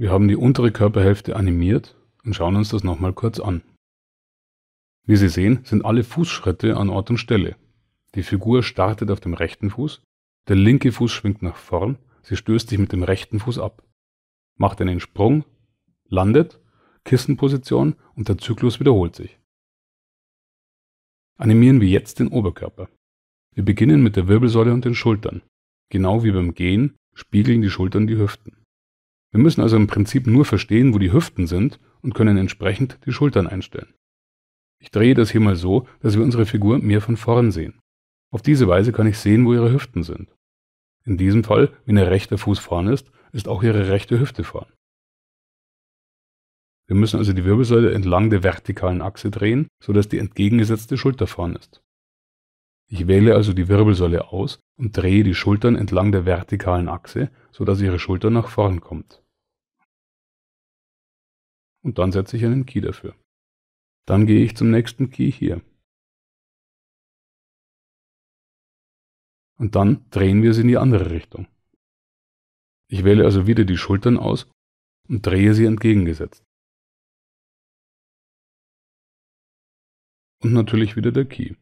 Wir haben die untere Körperhälfte animiert und schauen uns das nochmal kurz an. Wie Sie sehen, sind alle Fußschritte an Ort und Stelle. Die Figur startet auf dem rechten Fuß, der linke Fuß schwingt nach vorn, sie stößt sich mit dem rechten Fuß ab, macht einen Sprung, landet, Kissenposition und der Zyklus wiederholt sich. Animieren wir jetzt den Oberkörper. Wir beginnen mit der Wirbelsäule und den Schultern. Genau wie beim Gehen spiegeln die Schultern die Hüften. Wir müssen also im Prinzip nur verstehen, wo die Hüften sind und können entsprechend die Schultern einstellen. Ich drehe das hier mal so, dass wir unsere Figur mehr von vorn sehen. Auf diese Weise kann ich sehen, wo ihre Hüften sind. In diesem Fall, wenn ihr rechter Fuß vorn ist, ist auch ihre rechte Hüfte vorn. Wir müssen also die Wirbelsäule entlang der vertikalen Achse drehen, sodass die entgegengesetzte Schulter vorn ist. Ich wähle also die Wirbelsäule aus und drehe die Schultern entlang der vertikalen Achse, sodass ihre Schulter nach vorn kommt und dann setze ich einen Key dafür. Dann gehe ich zum nächsten Key hier. Und dann drehen wir sie in die andere Richtung. Ich wähle also wieder die Schultern aus und drehe sie entgegengesetzt. Und natürlich wieder der Key.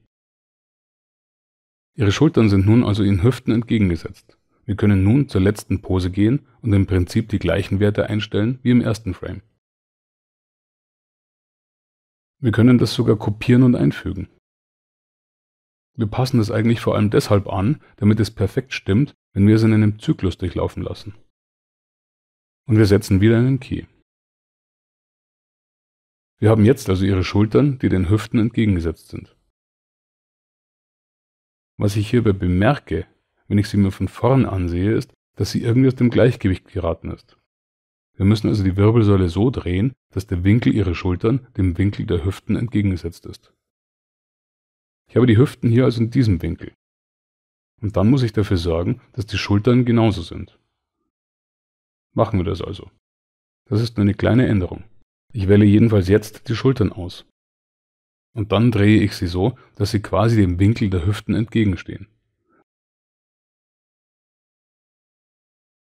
Ihre Schultern sind nun also in Hüften entgegengesetzt. Wir können nun zur letzten Pose gehen und im Prinzip die gleichen Werte einstellen wie im ersten Frame. Wir können das sogar kopieren und einfügen. Wir passen es eigentlich vor allem deshalb an, damit es perfekt stimmt, wenn wir es in einem Zyklus durchlaufen lassen. Und wir setzen wieder einen Key. Wir haben jetzt also ihre Schultern, die den Hüften entgegengesetzt sind. Was ich hierbei bemerke, wenn ich sie mir von vorn ansehe, ist, dass sie irgendwie aus dem Gleichgewicht geraten ist. Wir müssen also die Wirbelsäule so drehen, dass der Winkel ihrer Schultern dem Winkel der Hüften entgegengesetzt ist. Ich habe die Hüften hier also in diesem Winkel. Und dann muss ich dafür sorgen, dass die Schultern genauso sind. Machen wir das also. Das ist nur eine kleine Änderung. Ich wähle jedenfalls jetzt die Schultern aus. Und dann drehe ich sie so, dass sie quasi dem Winkel der Hüften entgegenstehen.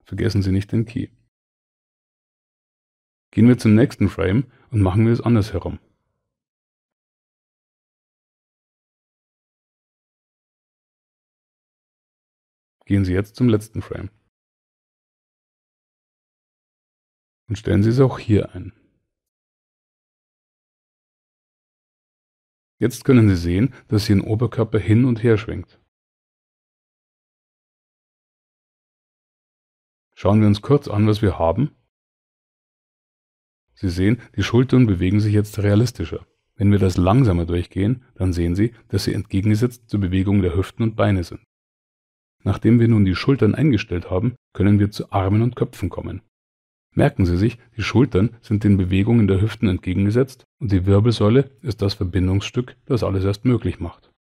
Vergessen Sie nicht den Key. Gehen wir zum nächsten Frame und machen wir es andersherum. Gehen Sie jetzt zum letzten Frame. Und stellen Sie es auch hier ein. Jetzt können Sie sehen, dass Ihr Oberkörper hin und her schwingt. Schauen wir uns kurz an, was wir haben Sie sehen, die Schultern bewegen sich jetzt realistischer. Wenn wir das langsamer durchgehen, dann sehen Sie, dass sie entgegengesetzt zur Bewegung der Hüften und Beine sind. Nachdem wir nun die Schultern eingestellt haben, können wir zu Armen und Köpfen kommen. Merken Sie sich, die Schultern sind den Bewegungen der Hüften entgegengesetzt und die Wirbelsäule ist das Verbindungsstück, das alles erst möglich macht.